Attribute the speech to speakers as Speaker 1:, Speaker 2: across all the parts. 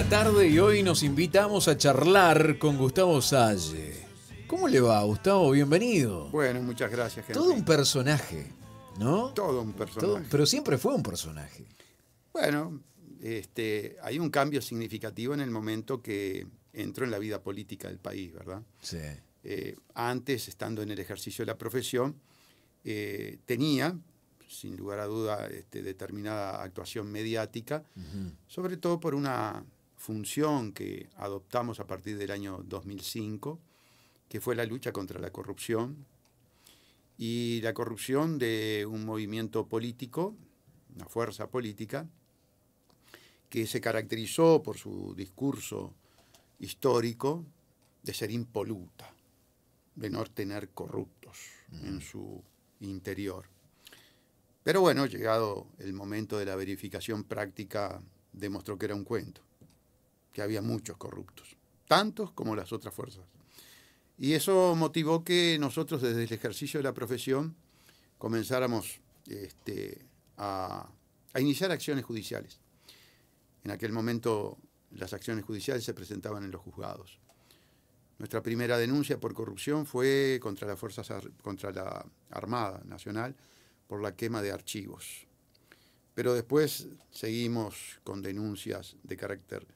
Speaker 1: Buenas tarde y hoy nos invitamos a charlar con Gustavo Salle. ¿Cómo le va, Gustavo? Bienvenido. Bueno, muchas gracias, gente. Todo un personaje, ¿no? Todo un personaje. pero siempre fue un personaje.
Speaker 2: Bueno, este, hay un cambio significativo en el momento que entró en la vida política del país, ¿verdad? Sí. Eh, antes, estando en el ejercicio de la profesión, eh, tenía, sin lugar a duda, este, determinada actuación mediática, sobre todo por una función que adoptamos a partir del año 2005, que fue la lucha contra la corrupción y la corrupción de un movimiento político, una fuerza política, que se caracterizó por su discurso histórico de ser impoluta, de no tener corruptos mm. en su interior. Pero bueno, llegado el momento de la verificación práctica, demostró que era un cuento que había muchos corruptos, tantos como las otras fuerzas. Y eso motivó que nosotros desde el ejercicio de la profesión comenzáramos este, a, a iniciar acciones judiciales. En aquel momento las acciones judiciales se presentaban en los juzgados. Nuestra primera denuncia por corrupción fue contra las fuerzas contra la Armada Nacional por la quema de archivos. Pero después seguimos con denuncias de carácter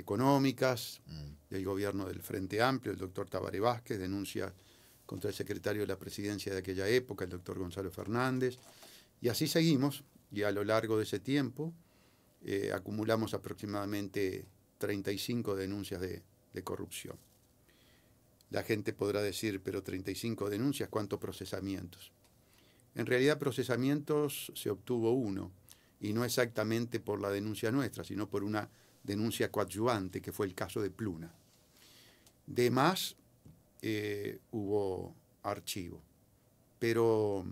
Speaker 2: económicas mm. del gobierno del Frente Amplio, el doctor Tabaré Vázquez, denuncia contra el secretario de la presidencia de aquella época, el doctor Gonzalo Fernández, y así seguimos, y a lo largo de ese tiempo eh, acumulamos aproximadamente 35 denuncias de, de corrupción. La gente podrá decir, pero 35 denuncias, ¿cuántos procesamientos? En realidad procesamientos se obtuvo uno, y no exactamente por la denuncia nuestra, sino por una denuncia coadyuvante, que fue el caso de Pluna. De más, eh, hubo archivo. Pero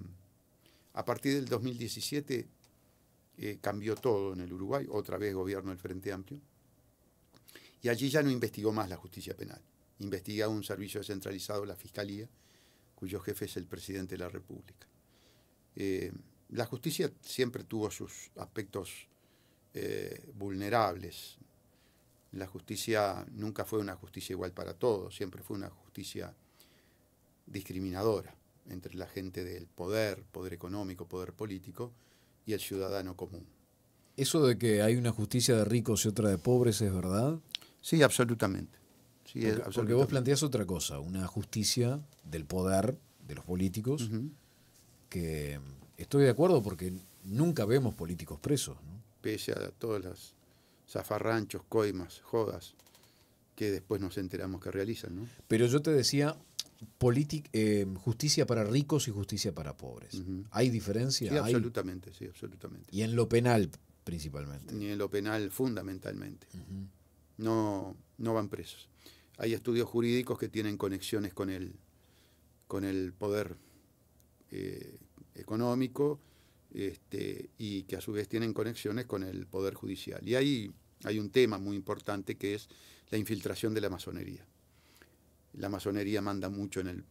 Speaker 2: a partir del 2017 eh, cambió todo en el Uruguay, otra vez gobierno del Frente Amplio, y allí ya no investigó más la justicia penal. Investigaba un servicio descentralizado, la Fiscalía, cuyo jefe es el presidente de la República. Eh, la justicia siempre tuvo sus aspectos eh, vulnerables. La justicia nunca fue una justicia igual para todos, siempre fue una justicia discriminadora entre la gente del poder, poder económico, poder político y el ciudadano común.
Speaker 1: ¿Eso de que hay una justicia de ricos y otra de pobres es verdad? Sí, absolutamente.
Speaker 2: Sí, porque, vos
Speaker 1: planteás otra cosa, una justicia del poder, de los políticos, que estoy de acuerdo porque nunca vemos políticos presos. ¿no? pese a
Speaker 2: todas las zafarranchos, coimas, jodas que después nos enteramos que realizan. ¿no?
Speaker 1: Pero yo te decía, eh, justicia para ricos y justicia para pobres. ¿Hay diferencia?
Speaker 2: absolutamente, sí, absolutamente. Y en lo
Speaker 1: penal principalmente.
Speaker 2: Y en lo penal fundamentalmente. no, no van presos. Hay estudios jurídicos que tienen conexiones con el, con el poder eh, económico este, y que a su vez tienen conexiones con el Poder Judicial. Y ahí hay un tema muy importante que es la infiltración de la masonería. La masonería manda mucho en, el,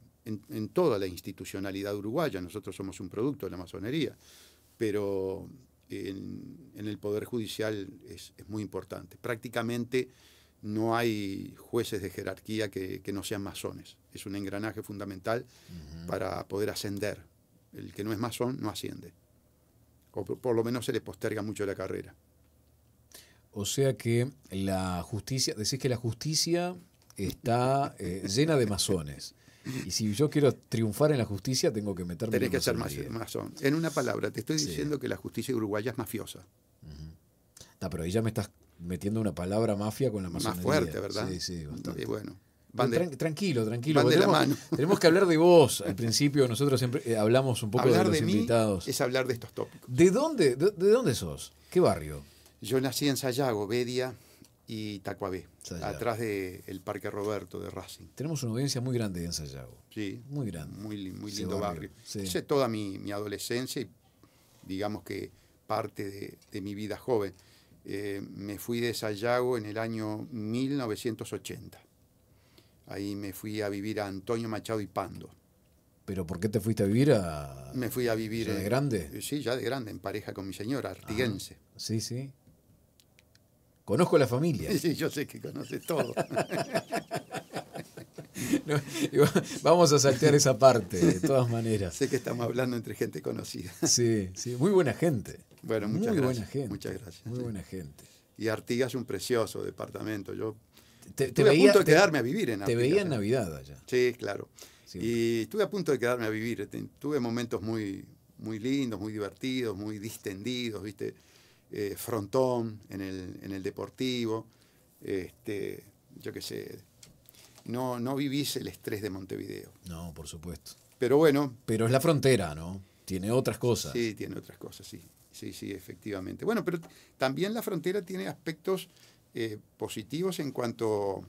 Speaker 2: en, toda la institucionalidad uruguaya, nosotros somos un producto de la masonería, pero en, el Poder Judicial es, muy importante. Prácticamente no hay jueces de jerarquía que, no sean masones. Es un engranaje fundamental para poder ascender. El que no es masón no asciende por, lo menos se le posterga mucho la carrera.
Speaker 1: O sea que la justicia, decís que la justicia está eh, llena de masones. Y si yo quiero triunfar en la justicia, tengo que meterme en la que ser masón.
Speaker 2: En una palabra, te estoy diciendo que la justicia uruguaya es mafiosa. Uh
Speaker 1: pero ahí ya me estás metiendo una palabra mafia con la masonería. Más fuerte, ¿verdad? Sí, sí, bastante. bueno, tranquilo, tranquilo. tenemos, que hablar de vos. Al principio nosotros siempre eh, hablamos un poco de los invitados. es hablar de estos tópicos. ¿De dónde, de, dónde sos? ¿Qué barrio?
Speaker 2: Yo nací en Sayago, Bedia y Tacuabé, atrás del Parque Roberto
Speaker 1: de Racing. Tenemos una audiencia muy grande en Sayago. Sí. Muy grande.
Speaker 2: Muy, lindo barrio. toda mi, adolescencia y digamos que parte de mi vida joven. Eh, me fui de Sayago en el año 1980. Ahí me fui a vivir a Antonio Machado y Pando.
Speaker 1: ¿Pero por qué te fuiste a vivir a.?
Speaker 2: Me fui a vivir. ¿Ya de grande? Eh, sí, ya de grande, en pareja con mi señora, artiguense.
Speaker 1: sí, sí. Conozco la familia. Sí, sí, yo sé que conoces todo. vamos a saltear esa parte, de todas maneras. sé que estamos
Speaker 2: hablando entre gente conocida.
Speaker 1: Sí, sí, muy buena gente. Bueno, muchas muy gracias. Buena gente. Muchas gracias. Muy buena
Speaker 2: gente. Y Artigas es un precioso departamento. Yo estuve a punto de quedarme a vivir en Navidad. Te veía en ¿eh? Navidad allá. Sí, claro. Y estuve a punto de quedarme a vivir. Eh, tuve momentos muy, muy lindos, muy divertidos, muy distendidos, ¿viste? Eh, frontón en el, en el deportivo. Este, yo qué sé. No, no vivís el estrés de Montevideo.
Speaker 1: No, por supuesto. Pero bueno. Pero es la frontera, ¿no? Tiene otras cosas. Sí,
Speaker 2: tiene otras cosas, sí. Sí, sí, efectivamente. Bueno, pero también la frontera tiene aspectos eh, positivos en cuanto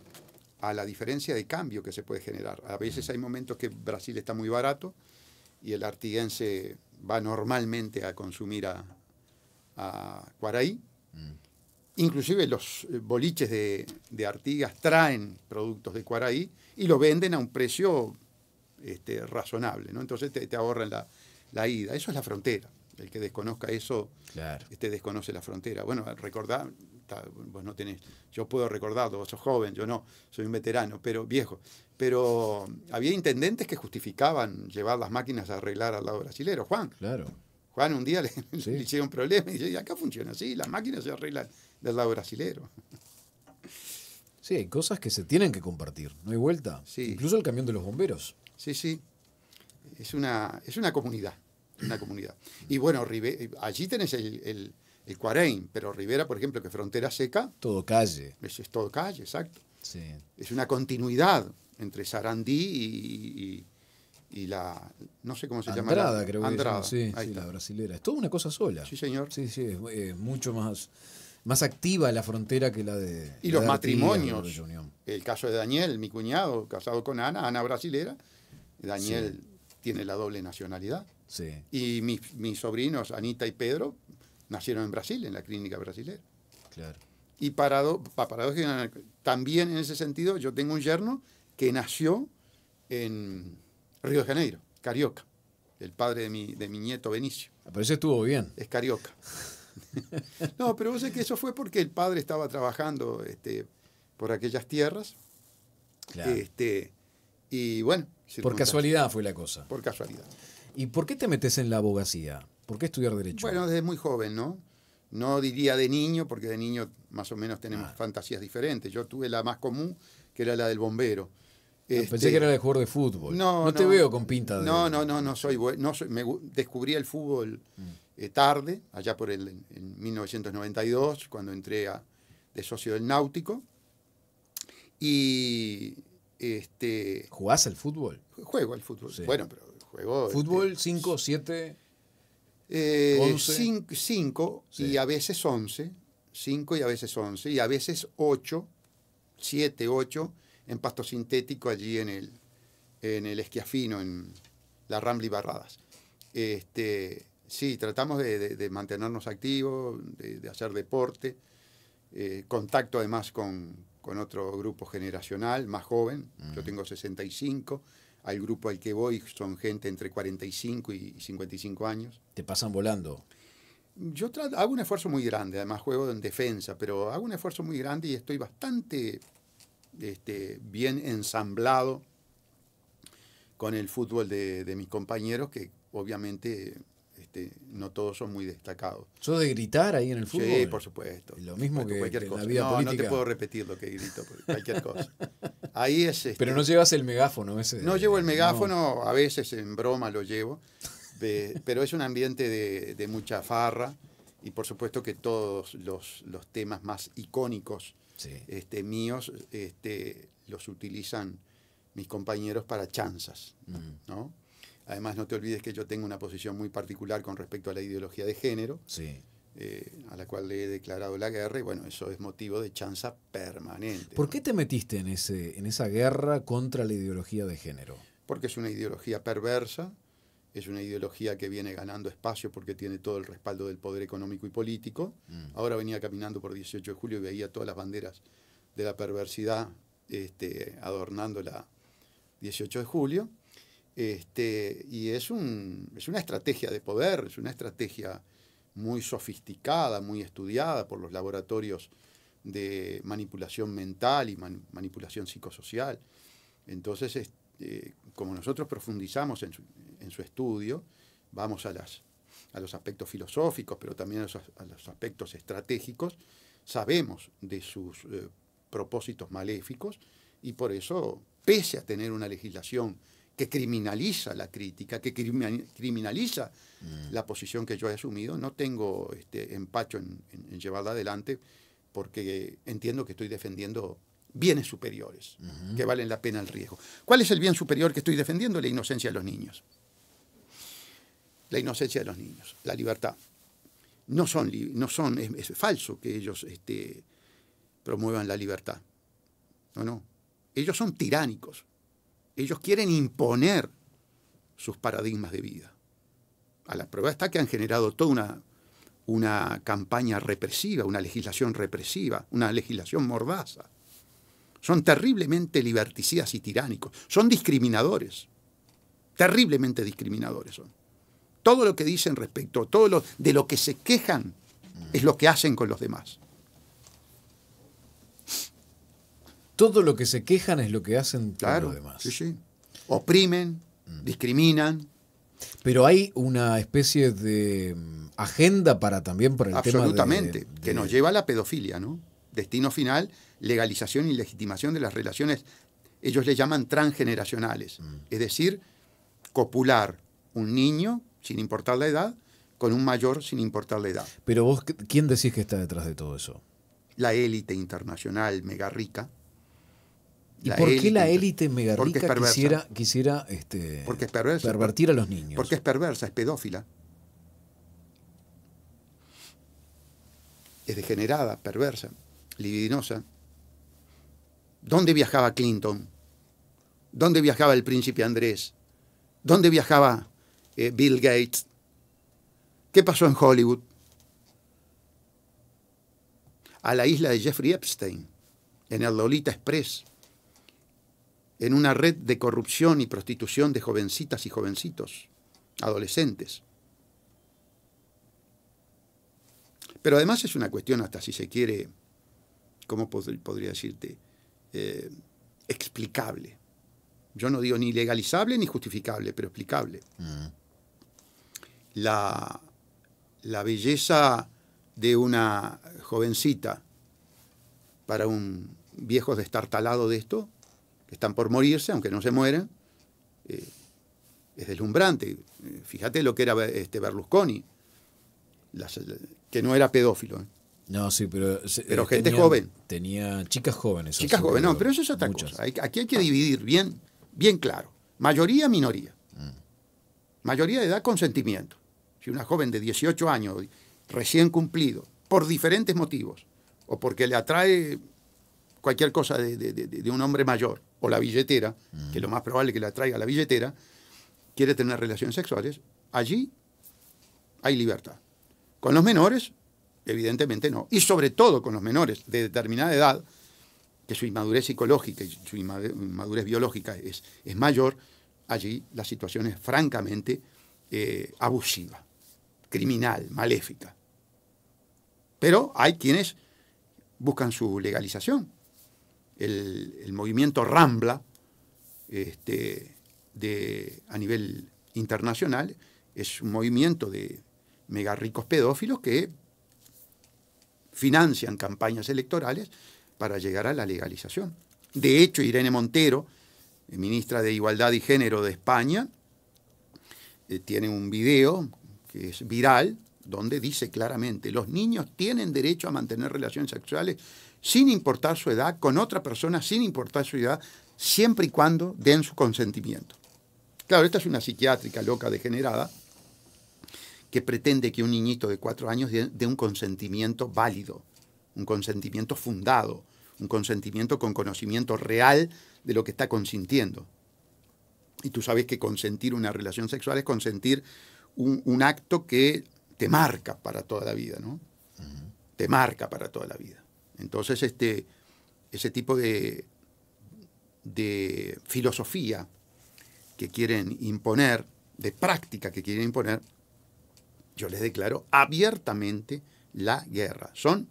Speaker 2: a la diferencia de cambio que se puede generar. A veces hay momentos que Brasil está muy barato y el artiguense va normalmente a consumir a, a Cuaraí. Mm. Inclusive los eh, boliches de, Artigas traen productos de Cuaraí y lo venden a un precio este, razonable. ¿no? Entonces te, ahorran la, la ida. Eso es la frontera. El que desconozca eso, este desconoce la frontera. Bueno, recordar, vos no tenés, yo puedo recordarlo, vos sos joven, yo no, soy un veterano, pero viejo. Pero mm, había intendentes que justificaban llevar las máquinas a arreglar al lado brasilero. Juan. Claro. Juan un día le, hicieron un problema y dice, acá funciona así, las máquinas se arreglan del lado
Speaker 1: brasilero. Sí, hay cosas que se tienen que compartir, no hay vuelta. Incluso el camión de los bomberos. Sí, sí. Es una, es una comunidad
Speaker 2: una comunidad. Y bueno, allí tenés el, el, pero Rivera, por ejemplo, que frontera seca. Todo calle. Es, todo calle, exacto. Es una continuidad entre Sarandí y, la.
Speaker 1: No sé cómo se llama. Andrada, creo que Andrada. sí, la brasilera. Es toda una cosa sola. Sí, señor. Sí, sí, es, eh, mucho más más activa la frontera que la de. Y los matrimonios.
Speaker 2: el caso de Daniel, mi cuñado, casado con Ana, Ana brasilera. Daniel tiene la doble nacionalidad. Y mis, sobrinos, Anita y Pedro, nacieron en Brasil, en la clínica brasileña Claro. Y parado, también en ese sentido, yo tengo un yerno que nació en Río de Janeiro, Carioca, el padre de mi, nieto Benicio. Ah, pero ese estuvo bien. Es Carioca. no, pero vos sé que eso fue porque el padre estaba trabajando este, por aquellas tierras. Claro.
Speaker 1: Este, y bueno. Por casualidad fue la cosa. Por casualidad. ¿Y por qué te metes en la abogacía? ¿Por qué estudiar derecho? Bueno, desde muy joven, ¿no? No diría de niño,
Speaker 2: porque de niño más o menos tenemos ah. fantasías diferentes. Yo tuve la más común, que era la del bombero.
Speaker 1: Ah, pensé este, que era el jugador de fútbol. No, te veo con pinta de.
Speaker 2: No, no, no, no soy me descubrí el fútbol mm. eh, tarde, allá por el en 1992, cuando entré de socio del Náutico. Y
Speaker 1: este. ¿Jugás al fútbol? Juego al fútbol. Sí. Bueno, pero este, Fútbol 5, 7.
Speaker 2: 5 y a veces 11. 5 y a veces 11. Y a veces 8, 7, 8 en pasto sintético allí en el, en el esquiafino, en la Rambla Barradas. Este, sí, tratamos de, mantenernos activos, de, hacer deporte, eh, contacto además con, otro grupo generacional más joven, yo tengo 65, al grupo al que voy son gente entre 45 y 55 años. Te pasan volando. Yo hago un esfuerzo muy grande, además juego en defensa, pero hago un esfuerzo muy grande y estoy bastante este, bien ensamblado con el fútbol de, de mis compañeros que obviamente no todos son muy destacados.
Speaker 1: ¿Sos de gritar ahí en el fútbol? Sí, por supuesto. Lo mismo que, cualquier cosa. no, no te puedo
Speaker 2: repetir lo que grito, cualquier cosa.
Speaker 1: Ahí es... Este, pero no llevas el megáfono ese. No llevo el megáfono,
Speaker 2: a veces en broma lo llevo. pero es un ambiente de, mucha farra y por supuesto que todos los, temas más icónicos este, míos este, los utilizan mis compañeros para chanzas, mm. ¿no? Además, no te olvides que yo tengo una posición muy particular con respecto a la ideología de género, eh, a la cual le he declarado la guerra, y bueno, eso es motivo de chanza permanente.
Speaker 1: ¿Por qué te metiste en, ese, en esa guerra contra la ideología de género?
Speaker 2: Porque es una ideología perversa, es una ideología que viene ganando espacio porque tiene todo el respaldo del poder económico y político. Mm. Ahora venía caminando por 18 de julio y veía todas las banderas de la perversidad este, adornando la 18 de julio. Este, y es, una estrategia de poder, es una estrategia muy sofisticada, muy estudiada por los laboratorios de manipulación mental y manipulación psicosocial. Entonces, eh, como nosotros profundizamos en su, estudio, vamos a, los aspectos filosóficos, pero también a los, aspectos estratégicos, sabemos de sus eh, propósitos maléficos y por eso, pese a tener una legislación que criminaliza la crítica, que criminaliza mm. la posición que yo he asumido. No tengo este, empacho en, llevarla adelante porque entiendo que estoy defendiendo bienes superiores que valen la pena el riesgo. ¿Cuál es el bien superior que estoy defendiendo? La inocencia de los niños. La inocencia de los niños, la libertad. No son, no son es, falso que ellos este, promuevan la libertad. No, no. Ellos son tiránicos ellos quieren imponer sus paradigmas de vida. A la prueba está que han generado toda una, campaña represiva, una legislación represiva, una legislación mordaza. Son terriblemente liberticidas y tiránicos. Son discriminadores. Terriblemente discriminadores son. Todo lo que dicen respecto, todo lo de lo que se quejan es lo que hacen con los demás.
Speaker 1: todo lo que se quejan es lo que hacen claro, los demás. Oprimen, mm. discriminan. Pero hay una especie de mm, agenda para también para el Absolutamente, tema
Speaker 2: de, que nos lleva a la pedofilia, ¿no? Destino final, legalización y legitimación de las relaciones, ellos le llaman transgeneracionales, mm. es decir, copular un niño, sin importar la edad, con un mayor, sin importar la edad.
Speaker 1: Pero vos, ¿quién decís que está detrás de todo eso?
Speaker 2: La élite internacional mega rica, ¿Y por qué la
Speaker 1: élite mega quisiera, este,
Speaker 2: porque pervertir a los niños? Porque es perversa, es pedófila. Es degenerada, perversa, libidinosa. ¿Dónde viajaba Clinton? ¿Dónde viajaba el príncipe Andrés? ¿Dónde viajaba eh, Bill Gates? ¿Qué pasó en Hollywood? A la isla de Jeffrey Epstein, en el Lolita Express en una red de corrupción y prostitución de jovencitas y jovencitos, adolescentes. Pero además es una cuestión hasta si se quiere, ¿cómo podría decirte? Eh, explicable. Yo no digo ni legalizable ni justificable, pero explicable. Mm. La, la belleza de una jovencita para un viejo de talado de esto que están por morirse, aunque no se mueran, eh, es deslumbrante. Fíjate lo que era este Berlusconi, que no era pedófilo. ¿eh?
Speaker 1: No, sí, pero... Pero eh, gente joven. Tenía chicas jóvenes.
Speaker 2: Chicas jóvenes, no, pero eso es otra cosa. aquí hay que dividir bien, bien claro. Mayoría, minoría. Mm. Mayoría de edad, consentimiento. Si una joven de 18 años, recién cumplido, por diferentes motivos, o porque le atrae cualquier cosa de, un hombre mayor o la billetera, que lo más probable es que la traiga la billetera, quiere tener relaciones sexuales, allí hay libertad. Con los menores, evidentemente no. Y sobre todo con los menores de determinada edad, que su inmadurez psicológica y su inmadurez biológica es, es mayor, allí la situación es francamente eh, abusiva, criminal, maléfica. Pero hay quienes buscan su legalización el, movimiento Rambla este, de, a nivel internacional. Es un movimiento de mega ricos pedófilos que financian campañas electorales para llegar a la legalización. De hecho, Irene Montero, ministra de Igualdad y Género de España, eh, tiene un video que es viral, donde dice claramente, los niños tienen derecho a mantener relaciones sexuales sin importar su edad, con otra persona sin importar su edad, siempre y cuando den su consentimiento. Claro, esta es una psiquiátrica loca degenerada que pretende que un niñito de cuatro años dé un consentimiento válido, un consentimiento fundado, un consentimiento con conocimiento real de lo que está consintiendo. Y tú sabes que consentir una relación sexual es consentir un, acto que te marca para toda la vida, ¿no? Te marca para toda la vida. Entonces, este, ese tipo de, de filosofía que quieren imponer, de práctica que quieren imponer, yo les declaro abiertamente la guerra. Son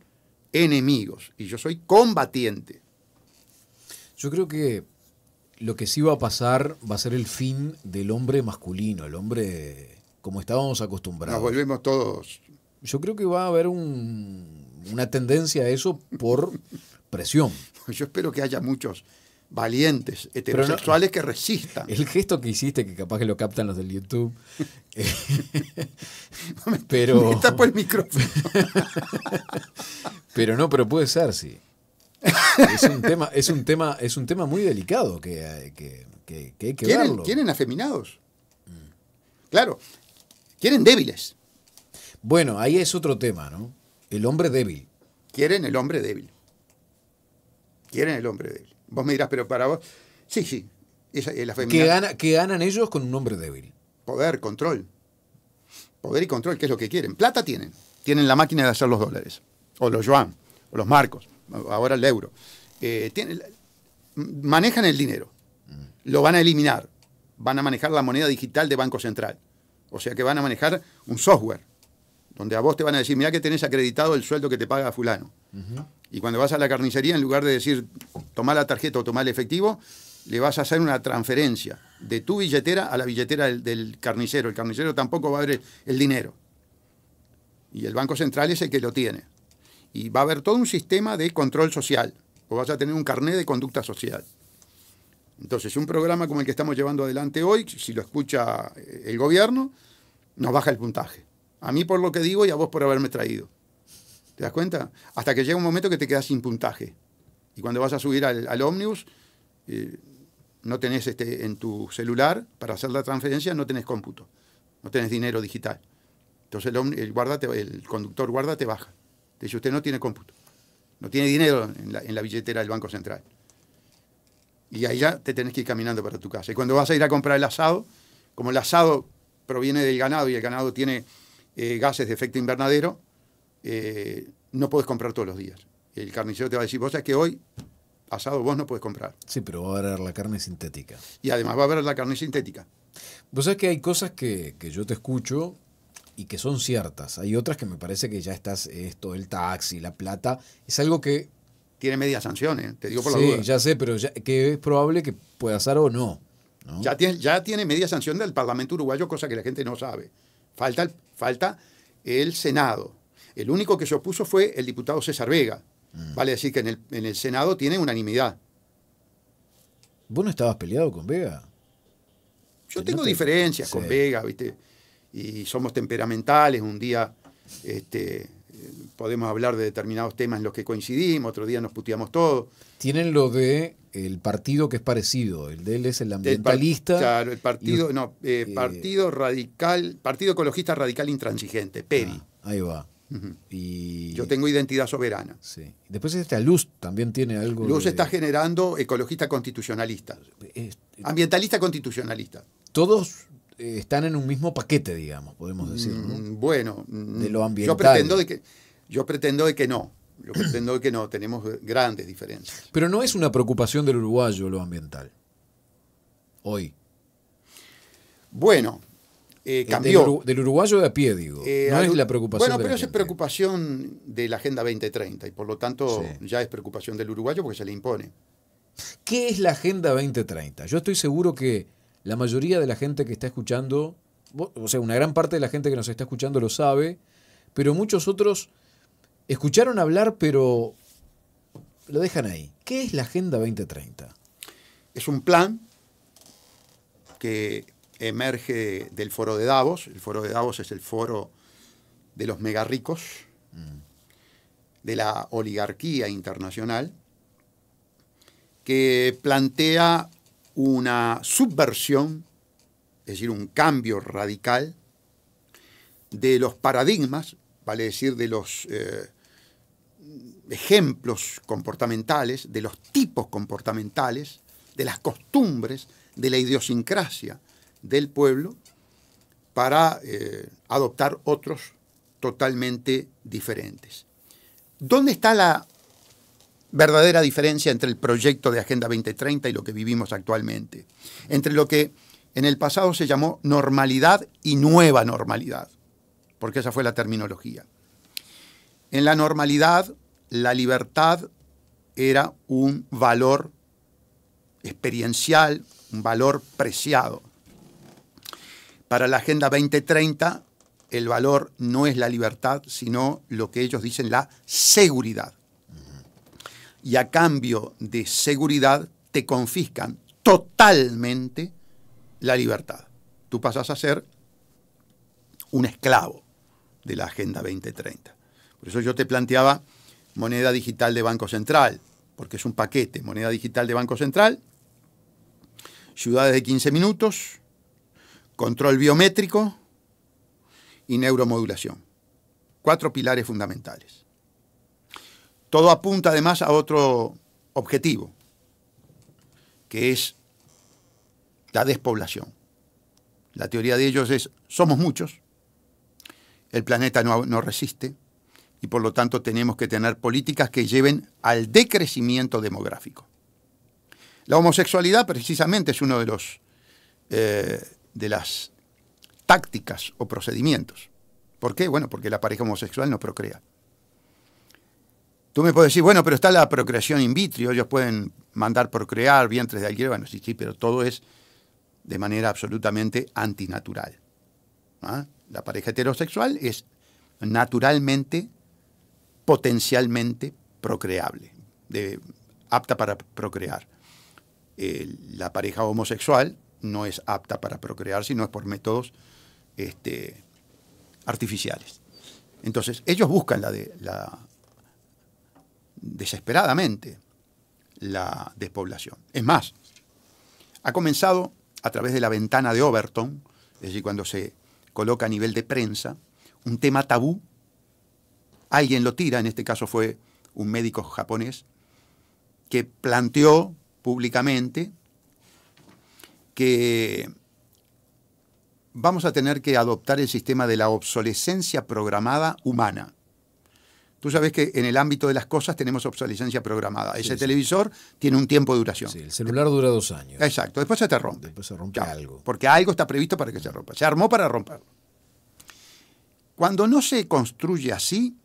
Speaker 1: enemigos y yo soy combatiente. Yo creo que lo que sí va a pasar va a ser el fin del hombre masculino, el hombre como estábamos acostumbrados. Nos volvemos todos. Yo creo que va a haber un, una tendencia a eso por presión. Yo espero que haya muchos valientes heterosexuales que resistan. El gesto que hiciste, que capaz que lo captan los del YouTube. pero. Me por el micrófono. pero no, pero puede ser, sí. Es un tema, es un tema, es un tema muy delicado que, hay que ¿Quieren, Quieren afeminados. Mm. Claro. Quieren débiles. Bueno, ahí es otro tema, ¿no? El hombre débil. Quieren
Speaker 2: el hombre débil. Quieren el hombre débil. Vos me dirás, pero para vos. Sí, sí. Esa, la que,
Speaker 1: ganan ellos con un hombre débil. Poder, control.
Speaker 2: Poder y control, que es lo que quieren. Plata tienen. Tienen la máquina de hacer los dólares. O los yuan. O los marcos. Ahora el euro. Eh, manejan el dinero. Mm. Lo van a eliminar. Van a manejar la moneda digital de Banco Central. O sea que van a manejar un software donde a vos te van a decir, mira que tenés acreditado el sueldo que te paga fulano. Y cuando vas a la carnicería, en lugar de decir, toma la tarjeta o toma el efectivo, le vas a hacer una transferencia de tu billetera a la billetera del, carnicero. El carnicero tampoco va a ver el, el, dinero. Y el Banco Central es el que lo tiene. Y va a haber todo un sistema de control social. O vas a tener un carné de conducta social. Entonces, un programa como el que estamos llevando adelante hoy, si lo escucha eh, el gobierno, nos baja el puntaje. A mí por lo que digo y a vos por haberme traído. ¿Te das cuenta? Hasta que llega un momento que te quedas sin puntaje. Y cuando vas a subir al, al ómnibus, eh, no tenés este, en tu celular, para hacer la transferencia, no tenés cómputo. No tenés dinero digital. Entonces el, el, guarda te, el conductor guarda te baja. Te dice, usted no tiene cómputo. No tiene dinero en la, en la billetera del Banco Central. Y ahí ya te tenés que ir caminando para tu casa. Y cuando vas a ir a comprar el asado, como el asado proviene del ganado y el ganado tiene eh, gases de efecto invernadero, eh, no puedes comprar todos los días. El carnicero te va a decir, vos sabés que hoy asado vos no puedes comprar.
Speaker 1: Sí, pero va a haber la carne sintética. Y además va a haber la carne sintética. Vos sabés que hay cosas que, yo te escucho y que son ciertas. Hay otras que me parece que ya estás, esto, el taxi, la plata, es algo que... Tiene media sanción ¿eh? te digo por la duda. Sí, ya sé, pero que es probable que pueda ser o no. Ya,
Speaker 2: tiene, ya tiene media sanción del Parlamento uruguayo, cosa que la gente no sabe. Falta el, falta el Senado. El único que se opuso fue el diputado César Vega. Mm. Vale decir que en el, Senado tiene unanimidad.
Speaker 1: ¿Vos no estabas peleado con Vega? Yo tengo diferencias con
Speaker 2: Vega, ¿viste? Y somos temperamentales. Un día este, podemos hablar de determinados temas en los que
Speaker 1: coincidimos, otro día nos puteamos todo. Tienen lo de el partido que es parecido, el de él es el ambientalista. El claro,
Speaker 2: el partido, no, eh, eh, partido radical, partido ecologista radical intransigente, Peri.
Speaker 1: Ah, ahí va. y... Yo
Speaker 2: tengo identidad soberana. Sí.
Speaker 1: Después esta Luz también tiene algo. Luz está
Speaker 2: generando ecologista constitucionalista. Eh, ambientalista constitucionalista. Todos están
Speaker 1: en un mismo paquete, digamos,
Speaker 2: podemos decir. Mm, bueno, mm, de lo ambiental. Yo pretendo de que, yo pretendo de que no. Lo entiendo es que no, tenemos grandes diferencias.
Speaker 1: Pero no es una preocupación del uruguayo lo ambiental. Hoy. Bueno, eh, eh, cambió. Del, uruguayo de a pie, digo. Eh, no es la preocupación. Bueno, pero es
Speaker 2: preocupación de la Agenda 2030 y por lo tanto ya es preocupación del uruguayo porque se le impone.
Speaker 1: ¿Qué es la Agenda 2030? Yo estoy seguro que la mayoría de la gente que está escuchando, o sea, una gran parte de la gente que nos está escuchando lo sabe, pero muchos otros escucharon hablar, pero lo dejan ahí. ¿Qué es la Agenda 2030? Es un plan
Speaker 2: que emerge del foro de Davos. El foro de Davos es el foro de los megarricos, mm. de la oligarquía internacional, que plantea una subversión, es decir, un cambio radical de los paradigmas, vale decir, de los eh, ejemplos comportamentales, de los tipos comportamentales, de las costumbres, de la idiosincrasia del pueblo para eh, adoptar otros totalmente diferentes. ¿Dónde está la verdadera diferencia entre el proyecto de Agenda 2030 y lo que vivimos actualmente? Entre lo que en el pasado se llamó normalidad y nueva normalidad, porque esa fue la terminología. En la normalidad la libertad era un valor experiencial, un valor preciado. Para la Agenda 2030, el valor no es la libertad, sino lo que ellos dicen la seguridad. Y a cambio de seguridad te confiscan totalmente la libertad. Tú pasas a ser un esclavo de la Agenda 2030. Por eso yo te planteaba moneda digital de Banco Central, porque es un paquete, moneda digital de Banco Central, ciudades de 15 minutos, control biométrico y neuromodulación. Cuatro pilares fundamentales. Todo apunta además a otro objetivo, que es la despoblación. La teoría de ellos es, somos muchos, el planeta no, no resiste, y por lo tanto tenemos que tener políticas que lleven al decrecimiento demográfico. La homosexualidad precisamente es uno de los eh, de las tácticas o procedimientos. ¿Por qué? Bueno, porque la pareja homosexual no procrea. Tú me puedes decir, bueno, pero está la procreación in vitro, ellos pueden mandar procrear vientres de alquiler, bueno, sí, sí, pero todo es de manera absolutamente antinatural. ¿ah? La pareja heterosexual es naturalmente potencialmente procreable, apta para procrear. Eh, la pareja homosexual no es apta para procrear, no es por métodos este, artificiales. Entonces, ellos buscan la, la desesperadamente la despoblación. Es más, ha comenzado a través de la ventana de Overton, es decir, cuando se coloca a nivel de prensa, un tema tabú alguien lo tira, en este caso fue un médico japonés, que planteó públicamente que vamos a tener que adoptar el sistema de la obsolescencia programada humana. Tú sabes que en el ámbito de las cosas tenemos obsolescencia programada. Ese televisor tiene un tiempo de duración. Sí, el celular dura dos años. Exacto, después se te rompe. Después se rompe algo. Porque algo está previsto para que se rompa. Se armó para romper. Cuando no se construye así,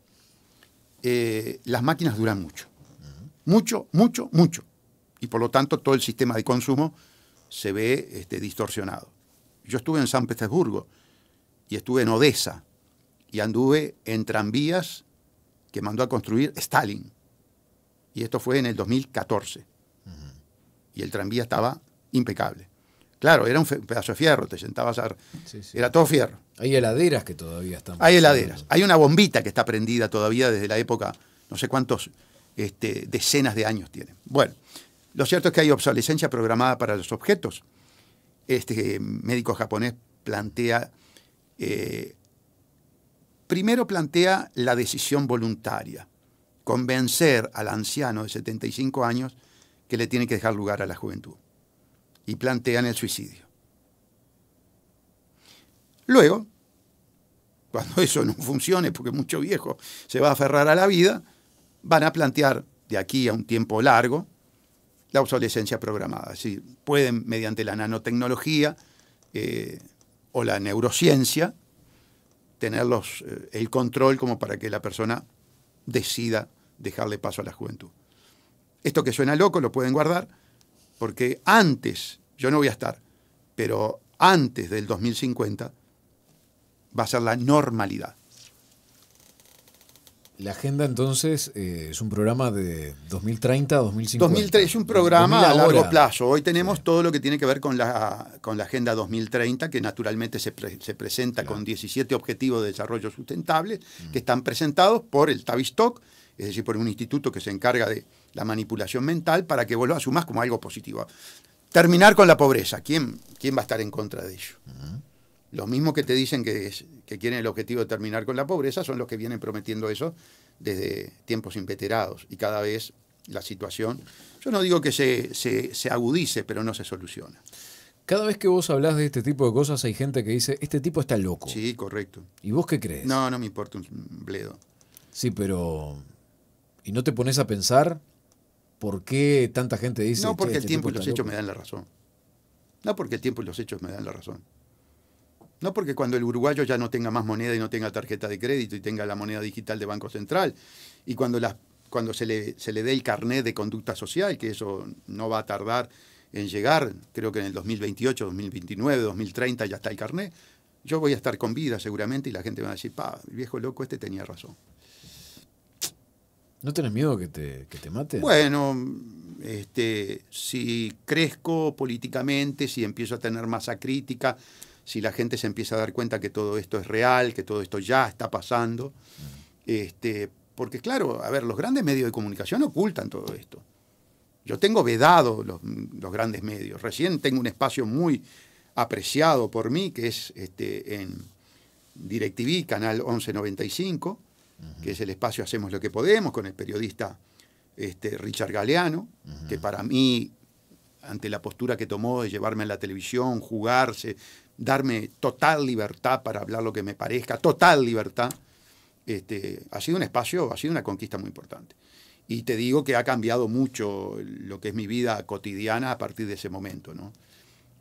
Speaker 2: eh, las máquinas duran mucho. Mucho, mucho, mucho. Y por lo tanto todo el sistema de consumo se ve este, distorsionado. Yo estuve en San Petersburgo y estuve en Odessa y anduve en tranvías que mandó a construir Stalin. Y esto fue en el 2014. Y el tranvía estaba impecable. Claro, era un pedazo de fierro, te sentabas a... Era todo fierro. Hay heladeras que todavía están... Hay heladeras. Hay una bombita que está prendida todavía desde la época, no sé cuántos este, decenas de años tiene. Bueno, lo cierto es que hay obsolescencia programada para los objetos. Este médico japonés plantea, eh, primero plantea la decisión voluntaria, convencer al anciano de 75 años que le tiene que dejar lugar a la juventud y plantean el suicidio. Luego, cuando eso no funcione, porque mucho viejo se va a aferrar a la vida, van a plantear de aquí a un tiempo largo la obsolescencia programada. Si pueden, mediante la nanotecnología eh, o la neurociencia, tener eh, el control como para que la persona decida dejarle paso a la juventud. Esto que suena loco lo pueden guardar porque antes, yo no voy a estar, pero antes del 2050 va a ser la
Speaker 1: normalidad. La agenda entonces eh, es un programa de 2030 a 2050. es un programa a largo
Speaker 2: plazo. Hoy tenemos todo lo que tiene que ver con la, con la agenda 2030, que naturalmente se, presenta con 17 objetivos de desarrollo sustentable que mm. están presentados por el Tavistock, es decir, por un instituto que se encarga de, la manipulación mental para que vuelva a asumas como algo positivo. Terminar con la pobreza. ¿Quién, quién va a estar en contra de ello? Los mismos que te dicen que, quieren el objetivo de terminar con la pobreza son los que vienen prometiendo eso desde tiempos inveterados. y cada vez la situación, yo no digo que se, se agudice, pero no se soluciona.
Speaker 1: Cada vez que vos hablas de este tipo de cosas hay gente que dice, este tipo está loco. Sí, correcto. ¿Y vos qué crees? No, no me importa un bledo. Sí, pero... ¿Y no te pones a pensar ¿Por qué tanta gente dice... No porque el este tiempo y los hechos me
Speaker 2: dan la razón. No porque el tiempo y los hechos me dan la razón. No porque cuando el uruguayo ya no tenga más moneda y no tenga tarjeta de crédito y tenga la moneda digital de Banco Central, y cuando, cuando se, le, se le dé el carnet de conducta social, que eso no va a tardar en llegar, creo que en el 2028, 2029, 2030 ya está el carnet, yo voy a estar con vida seguramente y la gente va a decir, pa, el viejo loco, este tenía razón.
Speaker 1: ¿No tenés miedo que te, que te maten? Bueno,
Speaker 2: este, si crezco políticamente, si empiezo a tener masa crítica, si la gente se empieza a dar cuenta que todo esto es real, que todo esto ya está pasando, este, porque claro, a ver, los grandes medios de comunicación ocultan todo esto. Yo tengo vedado los, los grandes medios. Recién tengo un espacio muy apreciado por mí, que es este, en DirecTV, Canal 1195 que es el espacio Hacemos lo que podemos, con el periodista este, Richard Galeano, que para mí, ante la postura que tomó de llevarme a la televisión, jugarse, darme total libertad para hablar lo que me parezca, total libertad, este, ha sido un espacio, ha sido una conquista muy importante. Y te digo que ha cambiado mucho lo que es mi vida cotidiana a partir de ese momento, ¿no?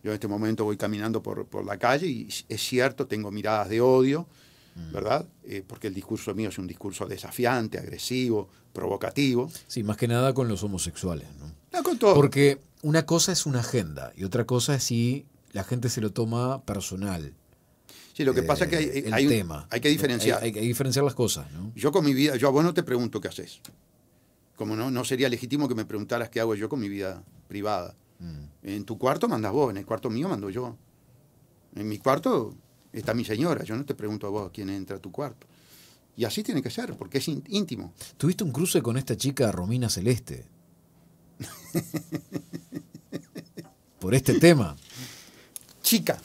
Speaker 2: Yo en este momento voy caminando por la calle y es cierto, tengo miradas de odio, Mm. ¿verdad? Eh, porque el discurso mío es un discurso desafiante, agresivo, provocativo.
Speaker 1: Sí, más que nada con los homosexuales, ¿no? con todo. Porque una cosa es una agenda y otra cosa es si la gente se lo toma personal.
Speaker 2: Sí, lo que pasa es que hay, eh, hay que diferenciar. Hay, que
Speaker 1: diferenciar las cosas, ¿no?
Speaker 2: Yo con mi vida, yo a vos no te pregunto qué haces. Como no, no sería legítimo que me preguntaras qué hago yo con mi vida privada. Mm. En tu cuarto mandas vos, en el cuarto mío mando yo. En mi cuarto está mi señora, yo no te pregunto a vos quién entra a tu cuarto. Y así tiene que ser, porque es íntimo.
Speaker 1: Tuviste un cruce con esta chica Romina Celeste. Por este tema. Chica.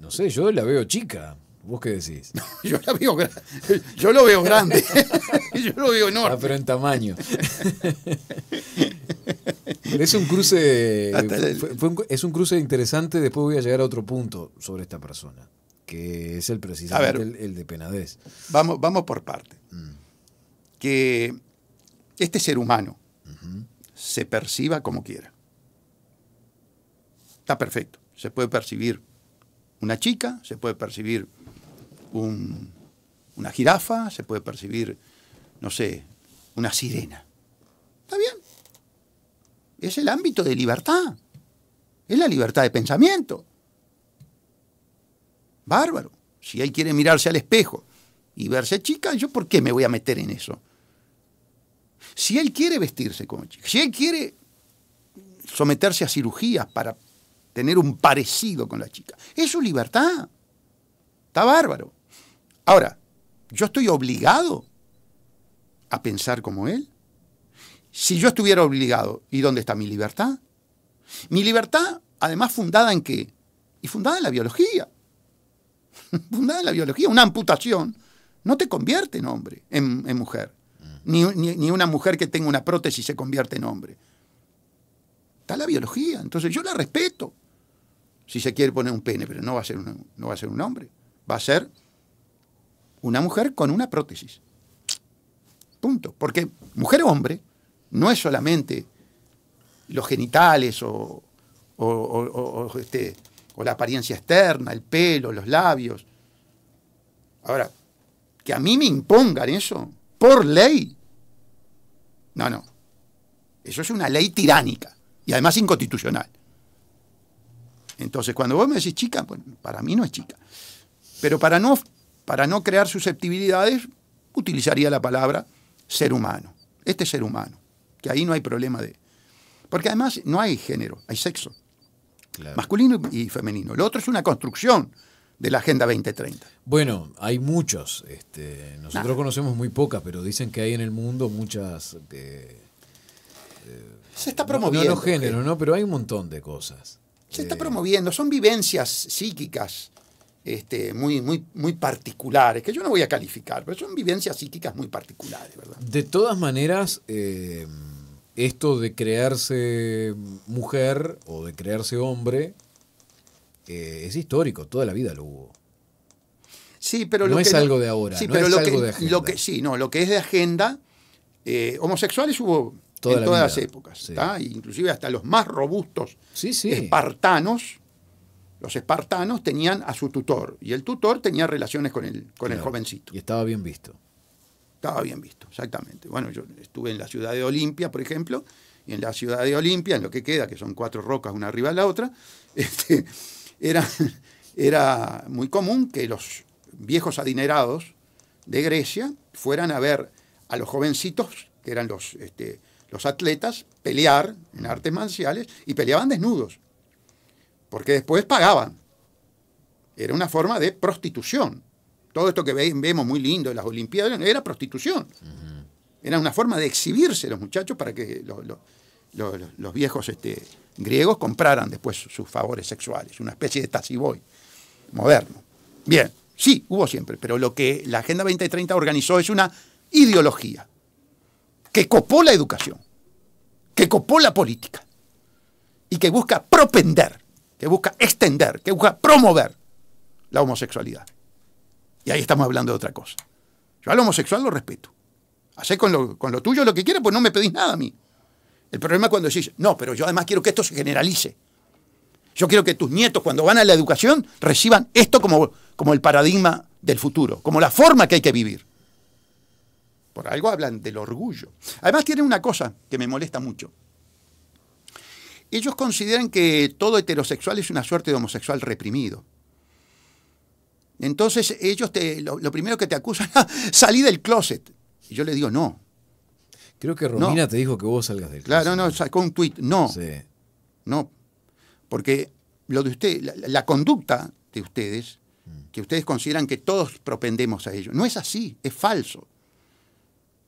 Speaker 1: No sé, yo la veo chica. ¿Vos qué decís? yo la veo yo lo veo grande. yo lo veo enorme. Ah, pero en tamaño. Es un cruce. fue, es un cruce interesante. Después voy a llegar a otro punto sobre esta persona, que es el precisamente el, de penadez Vamos, vamos por parte. Mm.
Speaker 2: Que este ser humano se perciba como quiera. Está perfecto. Se puede percibir una chica, se puede percibir un, una jirafa, se puede percibir, no sé, una sirena. Está bien, es el ámbito de libertad. Es la libertad de pensamiento. Bárbaro. Si él quiere mirarse al espejo y verse chica, ¿yo por qué me voy a meter en eso? Si él quiere vestirse como chica, si él quiere someterse a cirugías para tener un parecido con la chica, es su libertad. Está bárbaro. Ahora, ¿yo estoy obligado a pensar como él? si yo estuviera obligado, ¿y dónde está mi libertad? Mi libertad, además, fundada en qué? Y fundada en la biología. fundada en la biología. Una amputación no te convierte en hombre, en, mujer. Mm. Ni, una mujer que tenga una prótesis se convierte en hombre. Está la biología, entonces yo la respeto. Si se quiere poner un pene, pero no va a ser un, no va a ser un hombre. Va a ser una mujer con una prótesis. Punto. Porque mujer o hombre no es solamente los genitales este, o, la apariencia externa, el pelo, los labios. Ahora, que a mí me impongan eso por ley. No, no. Eso es una ley tiránica y además inconstitucional. Entonces, cuando vos me decís chica, para mí no es chica. Pero para no, para no crear susceptibilidades, utilizaría la palabra ser humano. Este ser humano que ahí no hay problema de... Porque además no hay género, hay sexo. Masculino y femenino. Lo otro es una construcción de la Agenda 2030.
Speaker 1: Bueno, hay muchos. Este, nosotros conocemos muy pocas, pero dicen que hay en el mundo muchas... que eh, eh, Se está promoviendo. No, no los eh. ¿no? Pero hay un montón de cosas. Se está promoviendo. Son vivencias psíquicas este, muy,
Speaker 2: muy, muy particulares, que yo no voy a calificar, pero son vivencias psíquicas muy particulares,
Speaker 1: ¿verdad? De todas maneras esto de crearse mujer o de crearse hombre eh, es histórico, toda la vida lo hubo.
Speaker 2: Sí, pero no es algo de ahora. no es lo algo que, de agenda. sí, no, lo que es de agenda, eh, homosexuales hubo en todas las épocas, inclusive hasta los más robustos espartanos. Los espartanos tenían a su tutor y el tutor tenía relaciones con el, con el jovencito. Y estaba bien visto. Estaba bien visto, exactamente. Bueno, yo estuve en la ciudad de Olimpia, por ejemplo, y en la ciudad de Olimpia, en lo que queda, que son cuatro rocas una arriba de la otra, este, era, era muy común que los viejos adinerados de Grecia fueran a ver a los jovencitos, que eran los, este, los atletas, pelear en artes marciales y peleaban desnudos, porque después pagaban. Era una forma de prostitución todo esto que vemos muy lindo en las Olimpiadas era prostitución. Era una forma de exhibirse los muchachos para que los viejos este, griegos compraran después sus favores sexuales. Una especie de taziboy moderno. Bien, sí, hubo siempre, pero lo que la Agenda 2030 organizó es una ideología que copó la educación, que copó la política y que busca propender, que busca extender, que busca promover la homosexualidad. Y ahí estamos hablando de otra cosa. Yo al homosexual lo respeto. Hacé con lo, tuyo lo que quieras, pues no me pedís nada a mí. El problema es cuando decís, no, pero yo además quiero que esto se generalice. Yo quiero que tus nietos, cuando van a la educación, reciban esto como, como el paradigma del futuro, como la forma que hay que vivir. Por algo hablan del orgullo. Además tienen una cosa que me molesta mucho. Ellos consideran que todo heterosexual es una suerte de homosexual reprimido. Entonces ellos te, lo, primero que te acusan, es ah, salir del closet. Y yo le digo, no. Creo que Romina
Speaker 1: te dijo que vos salgas del
Speaker 2: closet. Claro, no, sacó un tuit, no. No, porque lo de usted, la conducta de ustedes, mm. que ustedes consideran que todos propendemos a ello, no es así, es falso.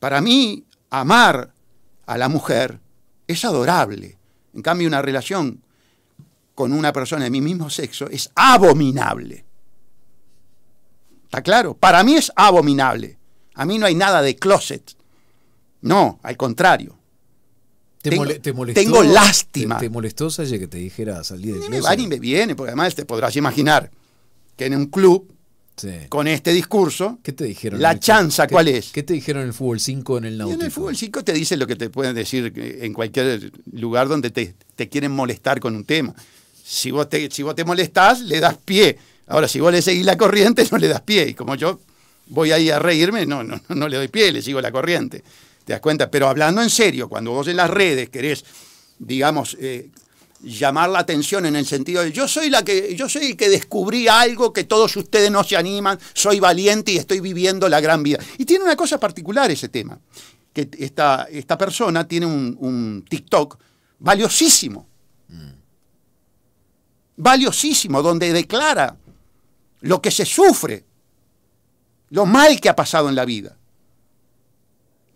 Speaker 2: Para mí, amar a la mujer es adorable. En cambio, una relación con una persona de mi mismo sexo es abominable claro? Para mí es abominable. A mí no hay nada de closet. No, al contrario. ¿Te, tengo, molestó, tengo lástima. Te,
Speaker 1: molestó, Salle, que te dijera salir
Speaker 2: de closet? Me va y me viene, porque además te podrás imaginar que en un club
Speaker 1: con este discurso. ¿Qué te dijeron? La chanza, ¿cuál es? ¿Qué te dijeron en el fútbol 5 en el Náutico? en el
Speaker 2: fútbol 5 te dicen lo que te pueden decir eh, en cualquier lugar donde te, quieren molestar con un tema. Si vos te, si vos te molestás, le das pie Ahora, si vos le seguís la corriente, no le das pie. Y como yo voy ahí a reírme, no, no, no le doy pie, le sigo la corriente. ¿Te das cuenta? Pero hablando en serio, cuando vos en las redes querés, digamos, eh, llamar la atención en el sentido de yo soy la que yo soy el que descubrí algo que todos ustedes no se animan, soy valiente y estoy viviendo la gran vida. Y tiene una cosa particular ese tema, que esta, esta persona tiene un, TikTok valiosísimo. Mm. Valiosísimo, donde declara lo que se sufre, lo mal que ha pasado en la vida.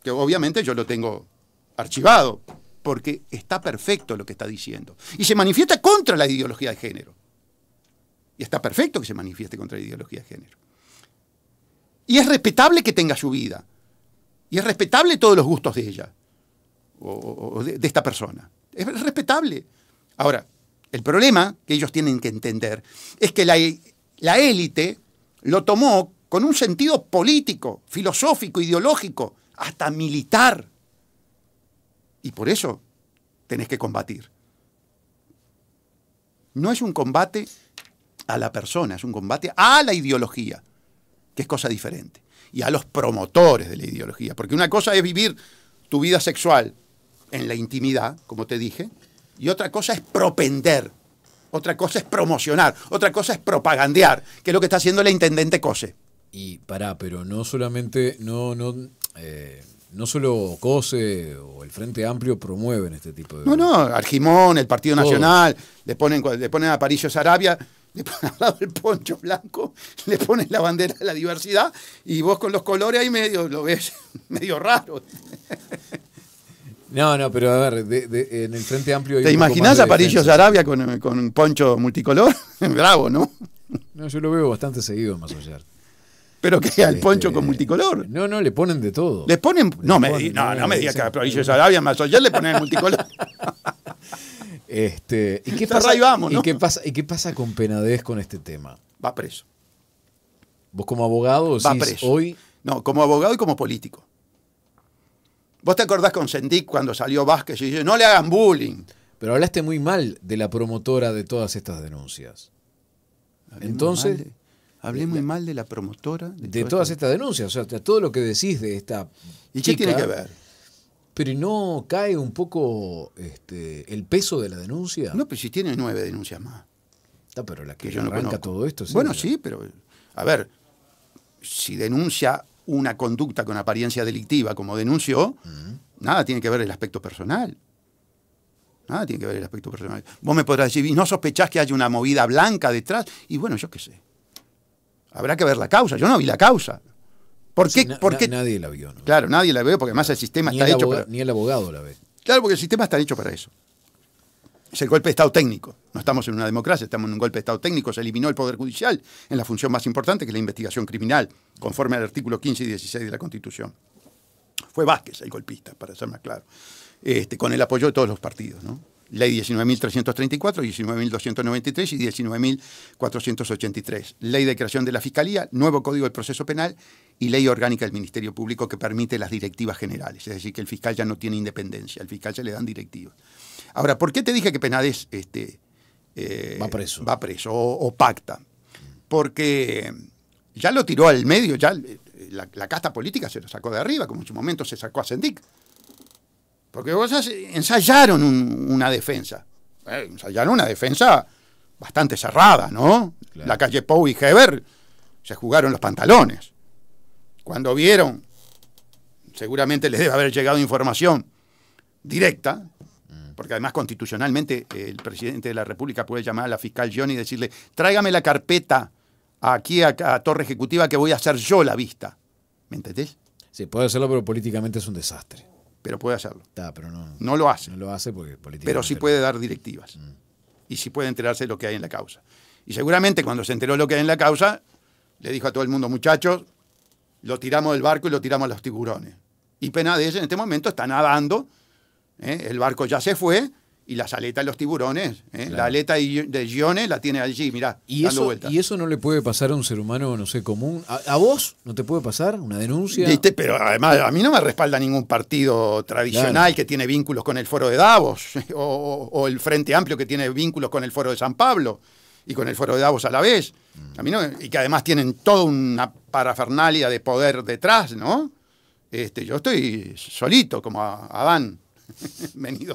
Speaker 2: Que obviamente yo lo tengo archivado, porque está perfecto lo que está diciendo. Y se manifiesta contra la ideología de género. Y está perfecto que se manifieste contra la ideología de género. Y es respetable que tenga su vida. Y es respetable todos los gustos de ella, o, de esta persona. Es respetable. Ahora, el problema que ellos tienen que entender es que la, la élite lo tomó con un sentido político, filosófico, ideológico, hasta militar. Y por eso tenés que combatir. No es un combate a la persona, es un combate a la ideología, que es cosa diferente, y a los promotores de la ideología, porque una cosa es vivir tu vida sexual en la intimidad, como te dije, y otra cosa es propender otra cosa es promocionar, otra cosa es propagandear, que es lo que está haciendo la intendente Cose.
Speaker 1: Y pará, pero no solamente, no, no, eh, no solo COSE o el Frente Amplio promueven este tipo de... No, no,
Speaker 2: Argimón, el Partido Nacional, le ponen, le ponen a Parillo Sarabia, le ponen al lado el poncho blanco, le ponen la bandera de la diversidad y vos con los colores ahí medio lo ves medio raro.
Speaker 1: No, no, pero a ver, en el Frente Amplio. Hay ¿Te imaginas a parís Arabia
Speaker 2: con, con, un poncho multicolor? Bravo, ¿no? No, yo lo veo bastante seguido en Masoyar. ¿Pero qué? ¿Al este, poncho con multicolor? No, no, le ponen de todo. ¿Les ponen? no, me, no, me digas que a Arabia en Masoyar le ponen
Speaker 1: multicolor. este, ¿y, qué pasa, ¿y, qué pasa, qué pasa con Penadez con este tema? Va preso. ¿Vos como abogado Va preso. hoy? No, como abogado y como político.
Speaker 2: ¿Vos te acordás con Sendik cuando salió Vázquez y dice, no le hagan bullying?
Speaker 1: Pero hablaste muy mal de la promotora de todas estas denuncias. Entonces... hablé muy mal de la promotora. De, todas estas denuncias, o sea, todo lo que decís de esta... ¿Y qué tiene que ver? Pero no cae un poco este, el peso de la denuncia. No, pero si tiene nueve denuncias más. pero la que, yo no todo esto. bueno, sí, pero... A ver,
Speaker 2: si denuncia una conducta con apariencia delictiva, como denunció, mm. nada tiene que ver el aspecto personal. Nada tiene que ver el aspecto personal. Vos me podrás decir, no sospechás que hay una movida blanca detrás? Y bueno, yo qué sé. Habrá que ver la causa. Yo no vi la causa. ¿Por qué? nadie la vio. Claro, nadie la vio porque además el sistema está hecho para... Ni el abogado la ve. Claro, porque el sistema está hecho para eso es el golpe de Estado técnico. No estamos en una democracia, estamos en un golpe de Estado técnico. Se eliminó el Poder Judicial en la función más importante, que es la investigación criminal, conforme al artículo 15 y 16 de la Constitución. Fue Vázquez el golpista, para ser más claro, este, con el apoyo de todos los partidos. Ley 19.334, 19.293 y 19.483. Ley de creación de la Fiscalía, nuevo Código del Proceso Penal y Ley Orgánica del Ministerio Público que permite las directivas generales. Es decir, que el fiscal ya no tiene independencia, al fiscal se le dan directivas. Ahora, ¿por qué te dije que Penades este, eh, va preso, o, pacta? Porque ya lo tiró al medio, ya eh, la, casta política se lo sacó de arriba, como en su momento se sacó a Sendic. Porque vos ensayaron una defensa. Eh, ensayaron una defensa bastante cerrada, ¿no? La calle Pou y Heber se jugaron los pantalones. Cuando vieron, seguramente les debe haber llegado información directa porque además constitucionalmente eh, el presidente de la República puede llamar a la fiscal Johnny y decirle, tráigame la carpeta aquí a, Torre Ejecutiva
Speaker 1: que voy a hacer yo la vista. ¿Me entendés? Sí, puede hacerlo, pero políticamente es un desastre. Pero puede hacerlo. pero no, no lo hace. No lo hace porque Pero sí
Speaker 2: puede dar directivas. Mm. Y sí puede enterarse de lo que hay en la causa. Y seguramente cuando se enteró de lo que hay en la causa, le dijo a todo el mundo, muchachos, lo tiramos del barco y lo tiramos a los tiburones. Y Pena ellos en este momento está nadando ¿eh? El barco ya se fue y las aletas de los tiburones. ¿eh? La aleta de Gione la tiene allí, mirá, ¿Y eso,
Speaker 1: ¿Y eso no le puede pasar a un ser humano, no sé, común? ¿A, vos no te puede pasar una denuncia? Pero además, a mí no me respalda ningún partido
Speaker 2: tradicional que tiene vínculos con el Foro de Davos o, el Frente Amplio que tiene vínculos con el Foro de San Pablo y con el Foro de Davos a la vez. Mm. y que además tienen toda una parafernalia de poder detrás, ¿no? Este, yo estoy solito, como Adán.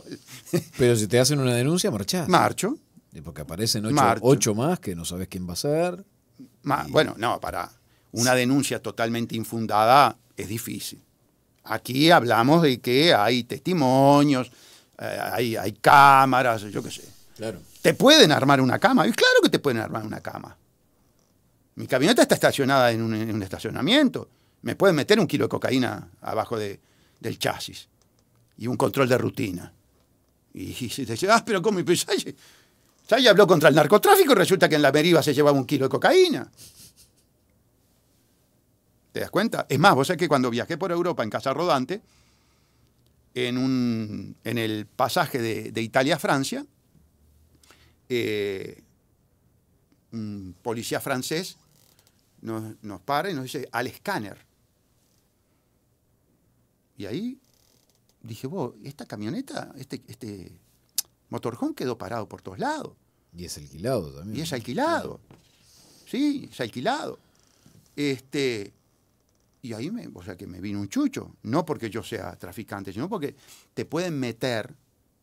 Speaker 1: Pero si te hacen una denuncia, marchás. Marcho. Porque aparecen ocho, más que no sabes quién va a ser.
Speaker 2: Bueno, no, para una denuncia totalmente infundada es difícil. Aquí hablamos de que hay testimonios, eh, hay, cámaras, yo qué sé. Claro. ¿Te pueden armar una cama? Y claro que te pueden armar una cama. Mi camioneta está estacionada en un, estacionamiento. Me pueden meter un kilo de cocaína abajo de, del chasis y un control de rutina. Y, se dice, ah, pero ¿cómo? Pues, habló contra el narcotráfico y resulta que en la meriva se llevaba un kilo de cocaína. ¿Te das cuenta? Es más, vos sabés que cuando viajé por Europa en casa rodante, en, el pasaje de, Italia a Francia, eh, un policía francés nos, nos para y nos dice al escáner. Y ahí dije, vos, esta camioneta, este, este quedó parado por todos lados. Y es alquilado también. Y es alquilado. Sí, es alquilado. Este, y ahí me, o sea que me vino un chucho. No porque yo sea traficante, sino porque te pueden meter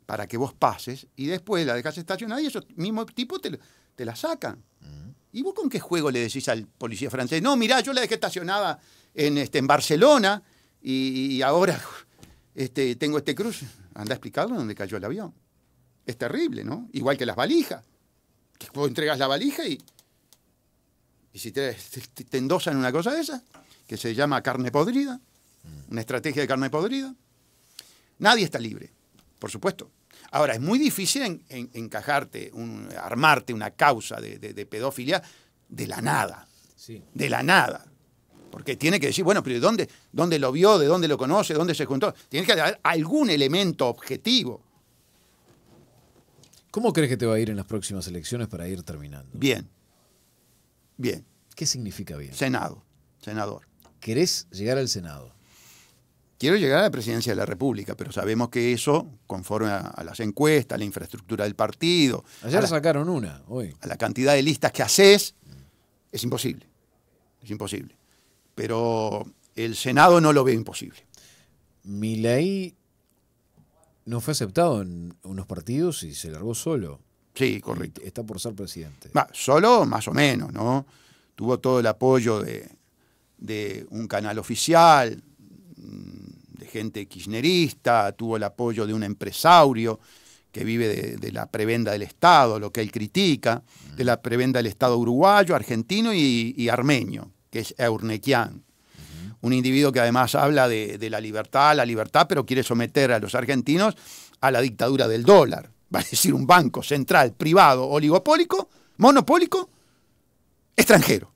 Speaker 2: para que vos pases y después la dejas estacionada y esos mismo tipo te, te la sacan. Mm. ¿Y vos con qué juego le decís al policía francés? No, mirá, yo la dejé estacionada en, este, en Barcelona y ahora este, tengo este cruce. Anda a explicarlo dónde cayó el avión. Es terrible, ¿no? Igual que las valijas. Que vos entregas la valija y. Y si te, endosan una cosa de esa, que se llama carne podrida, mm. una estrategia de carne podrida, nadie está libre, por supuesto. Ahora, es muy difícil encajarte, armarte una causa de, de pedofilia de la nada. Sí. De la nada. Porque tiene que decir, bueno, pero ¿dónde, ¿dónde lo vio? ¿De dónde lo conoce? ¿Dónde se juntó? Tiene que haber algún elemento objetivo.
Speaker 1: ¿Cómo crees que te va a ir en las próximas elecciones para ir terminando? Bien. Bien. ¿Qué significa bien? Senado.
Speaker 2: Senador. ¿Querés llegar al Senado? Quiero llegar a la presidencia de la República, pero sabemos que eso, conforme a, las encuestas, a la infraestructura del partido.
Speaker 1: Ayer sacaron una, hoy.
Speaker 2: A la cantidad de listas que haces, es imposible. Es
Speaker 1: imposible pero el Senado no lo ve imposible. Mi ley no fue aceptado en unos partidos y se largó solo. Sí, correcto. Está por ser presidente.
Speaker 2: solo, más o menos, ¿no? Tuvo todo el apoyo de, un canal oficial, mm, de gente kirchnerista, tuvo el apoyo de un empresario que vive de, la prebenda del Estado, lo que él critica, de la prebenda del Estado uruguayo, argentino y, y armenio que es Eurnequian. Un individuo que además habla de, la libertad, la libertad, pero quiere someter a los argentinos a la dictadura del dólar. Va a decir, un banco central, privado, oligopólico, monopólico, extranjero.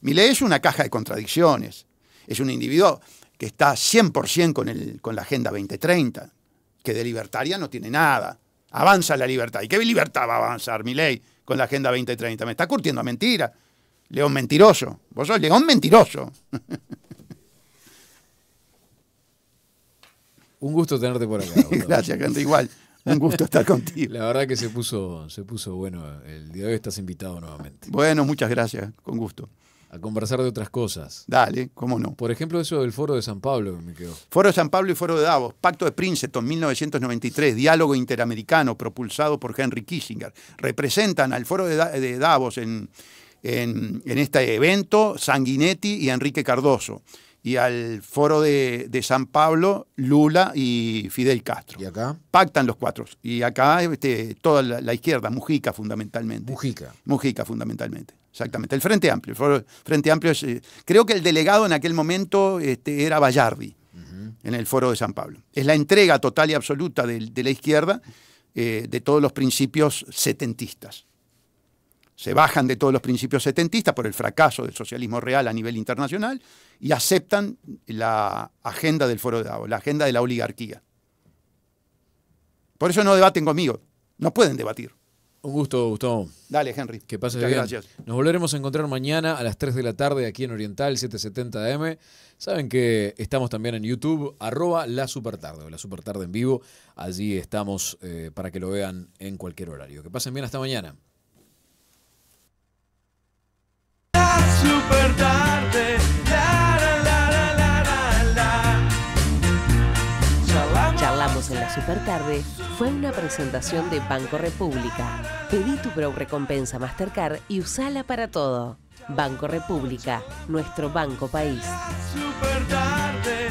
Speaker 2: ley es una caja de contradicciones. Es un individuo que está 100% con, el, con la Agenda 2030, que de libertaria no tiene nada. Avanza la libertad. ¿Y qué libertad va a avanzar ley, con la Agenda 2030? Me está curtiendo a mentira. León mentiroso. Vos sos León mentiroso.
Speaker 1: Un gusto tenerte por acá. Gracias, gente, igual. Un gusto estar contigo. La verdad que se puso, se puso bueno. El día de hoy estás invitado nuevamente. Bueno, muchas gracias. Con gusto. A conversar de otras cosas. Dale, cómo no. Por ejemplo, eso del Foro de San Pablo que me quedó. Foro de
Speaker 2: San Pablo y Foro de Davos. Pacto de Princeton, 1993. Diálogo interamericano propulsado por Henry Kissinger. Representan al Foro de, Davos en, en, este evento Sanguinetti y Enrique Cardoso. Y al foro de, San Pablo, Lula y Fidel Castro. ¿Y acá? Pactan los cuatro. Y acá este, toda la, izquierda, Mujica fundamentalmente. Mujica. Mujica fundamentalmente exactamente. El Frente Amplio. Frente Amplio eh, creo que el delegado en aquel momento este, era Bayardi en el Foro de San Pablo. Es la entrega total y absoluta de, la izquierda eh, de todos los principios setentistas se bajan de todos los principios setentistas por el fracaso del socialismo real a nivel internacional y aceptan la agenda del Foro de la agenda de la oligarquía. Por eso no debaten conmigo, no pueden
Speaker 1: debatir. Un gusto, Gustavo. Dale, Henry. Que pase Gracias. Nos volveremos a encontrar mañana a las 3 de la tarde aquí en Oriental 770 AM. Saben que estamos también en YouTube, arroba la supertarde, o la supertarde en vivo. Allí estamos eh, para que lo vean en cualquier horario. Que pasen bien hasta mañana. Supertarde, tarde. La, la, la, la la Charlamos en la super tarde fue una presentación de Banco
Speaker 2: República. Pedí tu Pro Recompensa Mastercard y usala para todo. Banco
Speaker 1: República, nuestro banco país. Super tarde.